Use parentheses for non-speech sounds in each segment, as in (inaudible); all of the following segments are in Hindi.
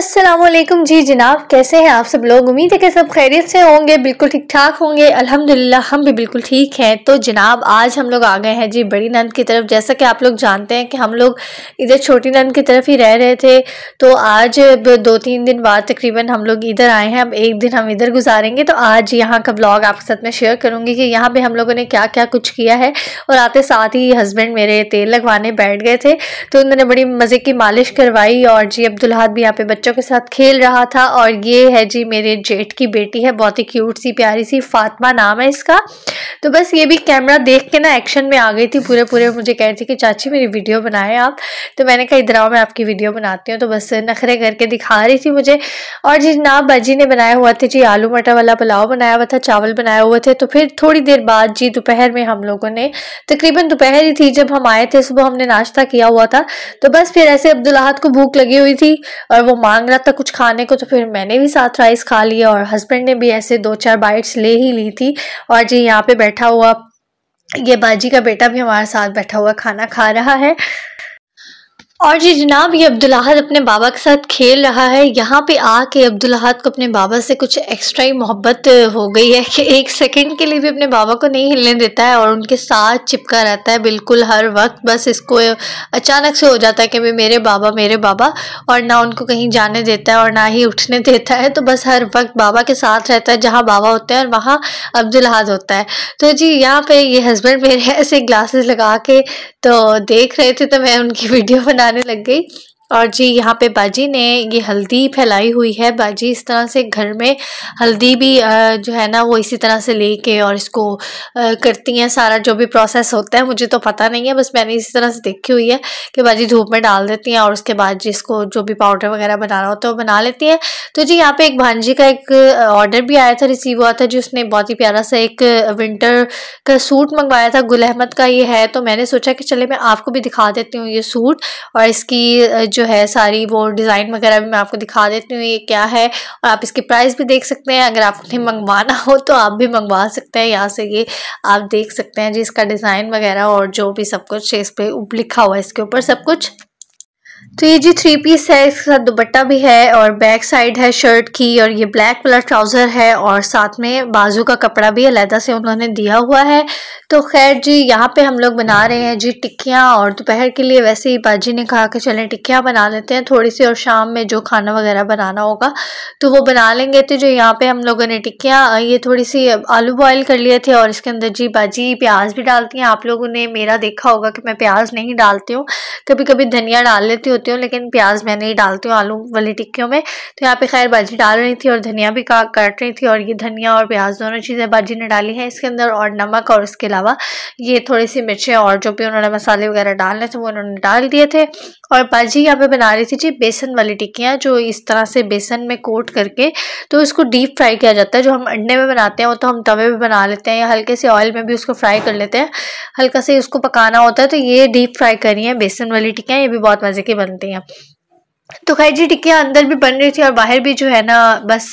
असलम जी जनाब कैसे हैं आप सब लोग उम्मीद है कि सब खैरियत से होंगे बिल्कुल ठीक ठाक होंगे अल्हम्दुलिल्लाह हम भी बिल्कुल ठीक हैं तो जनाब आज हम लोग आ गए हैं जी बड़ी नंद की तरफ जैसा कि आप लोग जानते हैं कि हम लोग इधर छोटी नंद की तरफ ही रह रहे थे तो आज दो तीन दिन बाद तकरीबन हम लोग इधर आए हैं अब एक दिन हम इधर गुजारेंगे तो आज यहाँ का ब्लॉग आपके साथ मैं शेयर करूँगी कि यहाँ पर हम लोगों ने क्या क्या कुछ किया है और आते साथ ही हस्बैंड मेरे तेल लगवाने बैठ गए थे तो उन्होंने बड़ी मज़े की मालिश करवाई और जी अब्दुल भी यहाँ पे बच्चों बच्चों के साथ खेल रहा था और ये है जी मेरे जेठ की बेटी है बहुत ही क्यूट सी प्यारी सी फातमा नाम है इसका तो बस ये भी कैमरा देख के ना एक्शन में आ गई थी पूरे पूरे मुझे कह रही थी कि चाची मेरी वीडियो बनाए आप तो मैंने कहा इधर आओ मैं आपकी वीडियो बनाती हूँ तो बस नखरे करके दिखा रही थी मुझे और जी ना बाजी ने बनाया हुआ था जी आलू मटर वाला पुलाव बनाया हुआ था चावल बनाए हुए थे तो फिर थोड़ी देर बाद जी दोपहर में हम लोगों ने तकरीबन दोपहर ही थी जब हम आए थे सुबह हमने नाश्ता किया हुआ था तो बस फिर ऐसे अब्दुल्लाहत को भूख लगी हुई थी और वो मांग मांग रहा था कुछ खाने को तो फिर मैंने भी साथ राइस खा लिया और हस्बैंड ने भी ऐसे दो चार बाइट्स ले ही ली थी और जी यहाँ पे बैठा हुआ ये बाजी का बेटा भी हमारे साथ बैठा हुआ खाना खा रहा है और जी जनाब ये अब्दुल्लाहद अपने बाबा के साथ खेल रहा है यहाँ पे आके अब्दुल्लाहद को अपने बाबा से कुछ एक्स्ट्रा ही मोहब्बत हो गई है कि एक सेकंड के लिए भी अपने बाबा को नहीं हिलने देता है और उनके साथ चिपका रहता है बिल्कुल हर वक्त बस इसको अचानक से हो जाता है कि भाई मेरे बाबा मेरे बाबा और ना उनको कहीं जाने देता है और ना ही उठने देता है तो बस हर वक्त बाबा के साथ रहता है जहाँ बाबा होते हैं और वहाँ अब्दुल्लाहद होता है तो जी यहाँ पर ये हस्बैंड मेरे ऐसे ग्लासेस लगा के तो देख रहे थे तो मैं उनकी वीडियो बना आने लग गई और जी यहाँ पे बाजी ने ये हल्दी फैलाई हुई है बाजी इस तरह से घर में हल्दी भी जो है ना वो इसी तरह से लेके और इसको करती हैं सारा जो भी प्रोसेस होता है मुझे तो पता नहीं है बस मैंने इसी तरह से देखी हुई है कि बाजी धूप में डाल देती हैं और उसके बाद जी इसको जो भी पाउडर वगैरह बनाना होता है वो बना लेती हैं तो जी यहाँ पर एक भांजी का एक ऑर्डर भी आया था रिसीव हुआ था जी उसने बहुत ही प्यारा सा एक विंटर का सूट मंगवाया था गुल अहमद का ये है तो मैंने सोचा कि चले मैं आपको भी दिखा देती हूँ ये सूट और इसकी जो जो है सारी वो डिज़ाइन वगैरह भी मैं आपको दिखा देती हूँ ये क्या है और आप इसकी प्राइस भी देख सकते हैं अगर आपने मंगवाना हो तो आप भी मंगवा सकते हैं यहाँ से ये आप देख सकते हैं जी इसका डिज़ाइन वगैरह और जो भी सब कुछ इस पर लिखा हुआ है इसके ऊपर सब कुछ तो ये जी थ्री पीस है इसके साथ दुपट्टा भी है और बैक साइड है शर्ट की और ये ब्लैक कलर ट्राउज़र है और साथ में बाजू का कपड़ा भी अलहदा से उन्होंने दिया हुआ है तो खैर जी यहाँ पे हम लोग बना रहे हैं जी टिक्कियाँ और दोपहर के लिए वैसे ही बाजी ने कहा कि चलें टिक्कियाँ बना लेते हैं थोड़ी सी और शाम में जो खाना वगैरह बनाना होगा तो वो बना लेंगे तो जो यहाँ पर हम लोगों ने टिक्कियाँ ये थोड़ी सी आलू बॉयल कर लिए थे और इसके अंदर जी बाजी प्याज भी डालती हैं आप लोगों ने मेरा देखा होगा कि मैं प्याज नहीं डालती हूँ कभी कभी धनिया डाल लेती डालती होती हूँ लेकिन प्याज मैं नहीं डालती हूँ आलू वाली टिक्कियों में तो यहाँ पे खैर भाजी डाल रही थी और धनिया भी काट रही थी और ये धनिया और प्याज दोनों चीज़ें भाजी ने डाली हैं इसके अंदर और नमक और उसके अलावा ये थोड़ी सी मिर्चें और जो भी उन्होंने मसाले वगैरह डालने थे वो उन्होंने डाल दिए थे और भाजी यहाँ पे बना रही थी जी बेसन वाली टिक्कियाँ जो इस तरह से बेसन में कोट करके तो इसको डीप फ्राई किया जाता है जो हम अंडे में बनाते हैं वो तो हम तवे में बना लेते हैं या हल्के से ऑयल में भी उसको फ्राई कर लेते हैं हल्का से उसको पकाना होता है तो ये डीप फ्राई करी है बेसन वाली टिक्कियाँ ये भी बहुत मज़े की बनती हैं तो खैर जी टिक्किया अंदर भी बन रही थी और बाहर भी जो है ना बस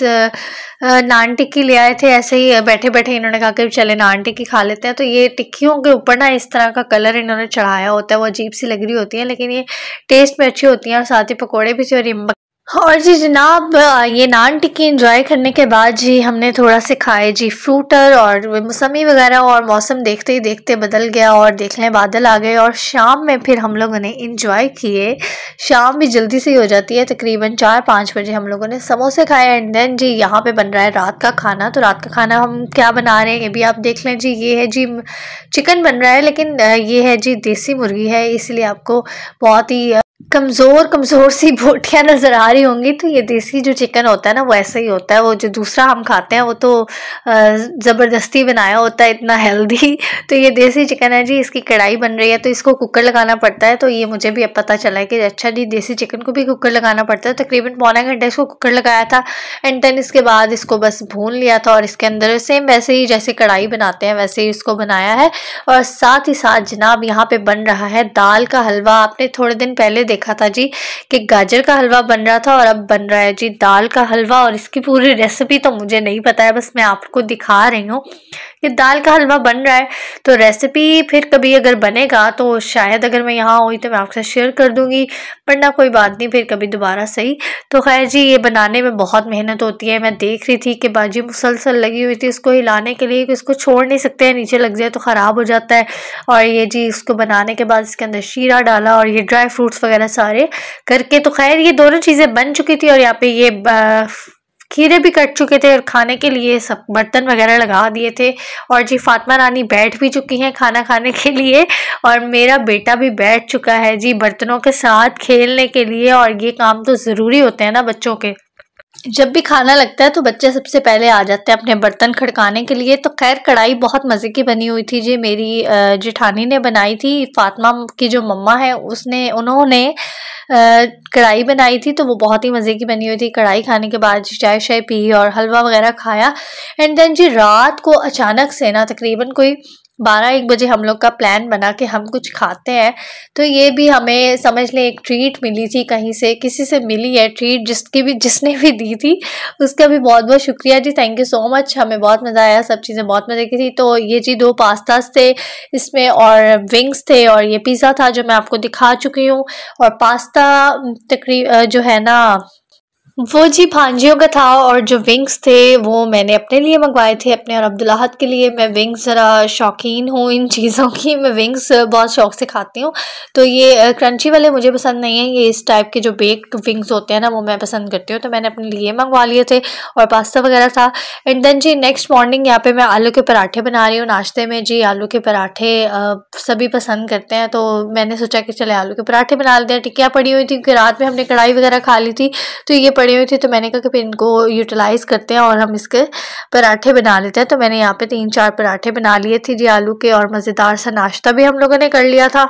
नान टिक्की ले आए थे ऐसे ही बैठे बैठे इन्होंने कहा कि चले नान टिक्की खा लेते हैं तो ये टिक्कियों के ऊपर ना इस तरह का कलर इन्होंने चढ़ाया होता है वो अजीब सी लग रही होती है लेकिन ये टेस्ट में अच्छी होती है और साथ ही पकौड़े भी थे और और जी जनाब ये नान टिक्की इंजॉय करने के बाद जी हमने थोड़ा से खाए जी फ्रूटर और मौसमी वगैरह और मौसम देखते ही देखते बदल गया और देख लें बादल आ गए और शाम में फिर हम लोगों ने इंजॉय किए शाम भी जल्दी से ही हो जाती है तकरीबन चार पाँच बजे हम लोगों ने समोसे खाए एंड देन जी यहाँ पर बन रहा है रात का खाना तो रात का खाना हम क्या बना रहे हैं ये भी आप देख लें जी ये है जी चिकन बन रहा है लेकिन ये है जी देसी मुर्गी है इसलिए आपको बहुत ही कमज़ोर कमज़ोर सी बोटियाँ नज़र आ रही होंगी तो ये देसी जो चिकन होता है ना वो ऐसा ही होता है वो जो दूसरा हम खाते हैं वो तो ज़बरदस्ती बनाया होता है इतना हेल्दी (laughs) तो ये देसी चिकन है जी इसकी कढ़ाई बन रही है तो इसको कुकर लगाना पड़ता है तो ये मुझे भी अब पता चला है कि अच्छा जी देसी चिकन को भी कुकर लगाना पड़ता है तकरीबन तो पौना घंटा इसको कुकर लगाया था एंड देन इसके बाद इसको बस भून लिया था और इसके अंदर सेम वैसे ही जैसे कढ़ाई बनाते हैं वैसे ही इसको बनाया है और साथ ही साथ जनाब यहाँ पर बन रहा है दाल का हलवा आपने थोड़े दिन पहले देखा था जी कि गाजर का हलवा बन रहा था और अब बन रहा है जी दाल का हलवा और इसकी पूरी रेसिपी तो मुझे नहीं पता है बस मैं आपको दिखा रही हूँ ये दाल का हलवा बन रहा है तो रेसिपी फिर कभी अगर बनेगा तो शायद अगर मैं यहाँ हुई तो मैं आपके साथ शेयर कर दूँगी वरना कोई बात नहीं फिर कभी दोबारा सही तो खैर जी ये बनाने में बहुत मेहनत होती है मैं देख रही थी कि बाजी मुसलसल लगी हुई थी इसको हिलाने के लिए कि इसको छोड़ नहीं सकते हैं नीचे लग जाए तो ख़राब हो जाता है और ये जी इसको बनाने के बाद इसके अंदर शीरा डाला और ये ड्राई फ्रूट्स वगैरह सारे करके तो खैर ये दोनों चीज़ें बन चुकी थी और यहाँ पे ये खीरे भी कट चुके थे और खाने के लिए सब बर्तन वगैरह लगा दिए थे और जी फातिमा रानी बैठ भी चुकी हैं खाना खाने के लिए और मेरा बेटा भी बैठ चुका है जी बर्तनों के साथ खेलने के लिए और ये काम तो ज़रूरी होते हैं ना बच्चों के जब भी खाना लगता है तो बच्चे सबसे पहले आ जाते हैं अपने बर्तन खड़काने के लिए तो खैर कढ़ाई बहुत मज़े की बनी हुई थी जी मेरी जिठानी ने बनाई थी फातिमा की जो मम्मा है उसने उन्होंने कढ़ाई बनाई थी तो वो बहुत ही मज़े की बनी हुई थी कढ़ाई खाने के बाद चाय शाय पी और हलवा वगैरह खाया एंड देन जी रात को अचानक से ना तकरीबन कोई बारह एक बजे हम लोग का प्लान बना के हम कुछ खाते हैं तो ये भी हमें समझ लें एक ट्रीट मिली थी कहीं से किसी से मिली है ट्रीट जिसकी भी जिसने भी दी थी उसका भी बहुत बहुत शुक्रिया जी थैंक यू सो मच हमें बहुत मज़ा आया सब चीज़ें बहुत मज़े की थी तो ये जी दो पास्ताज थे इसमें और विंग्स थे और ये पिज़्ज़ा था जो मैं आपको दिखा चुकी हूँ और पास्ता तकरीब जो है ना वो जी भांजियों का था और जो विंग्स थे वो मैंने अपने लिए मंगवाए थे अपने और अब्दुल्लाहद के लिए मैं विंग्स ज़रा शौकीन हूँ इन चीज़ों की मैं विंग्स बहुत शौक से खाती हूँ तो ये क्रंची वाले मुझे पसंद नहीं है ये इस टाइप के जो बेक्ड विंग्स होते हैं ना वो मैं पसंद करती हूँ तो मैंने अपने लिए मंगवा लिए थे और पास्ता वगैरह था एंड देन जी नेक्स्ट मॉर्निंग यहाँ पर मैं आलू के पराठे बना रही हूँ नाश्ते में जी आलू के पराठे सभी पसंद करते हैं तो मैंने सोचा कि चले आलू के पराठे बना लेते हैं टिक्कियाँ पड़ी हुई थी क्योंकि रात में हमने कढ़ाई वगैरह खा ली थी तो ये पड़ी हुई थी तो मैंने कहा कि फिर इनको यूटिलाइज़ करते हैं और हम इसके पराठे बना लेते हैं तो मैंने यहाँ पे तीन चार पराठे बना लिए थे जी आलू के और मज़ेदार सा नाश्ता भी हम लोगों ने कर लिया था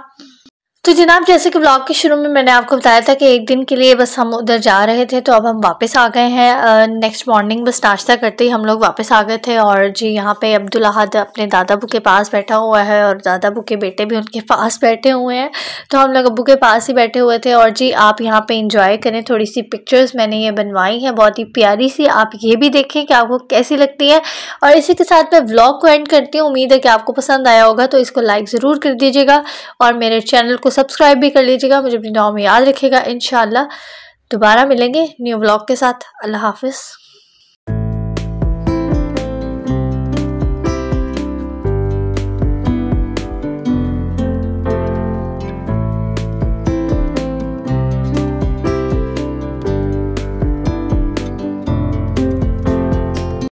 तो जनाब जैसे कि ब्लॉग के शुरू में मैंने आपको बताया था कि एक दिन के लिए बस हम उधर जा रहे थे तो अब हम वापस आ गए हैं नेक्स्ट मॉर्निंग बस नाश्ता करते ही हम लोग वापस आ गए थे और जी यहाँ पे अब्दुल अहद अपने दादा बू के पास बैठा हुआ है और दादा बू के बेटे भी उनके पास बैठे हुए हैं तो हम लोग अबू के पास ही बैठे हुए थे और जी आप यहाँ पर इंजॉय करें थोड़ी सी पिक्चर्स मैंने ये बनवाई हैं बहुत ही प्यारी सी आप ये भी देखें कि आपको कैसी लगती है और इसी के साथ मैं ब्लॉग को एंड करती हूँ उम्मीद है कि आपको पसंद आया होगा तो इसको लाइक ज़रूर कर दीजिएगा और मेरे चैनल को सब्सक्राइब भी कर लीजिएगा मुझे अपनी नाव में याद रखिएगा इन दोबारा मिलेंगे न्यू ब्लॉग के साथ अल्लाह हाफिज़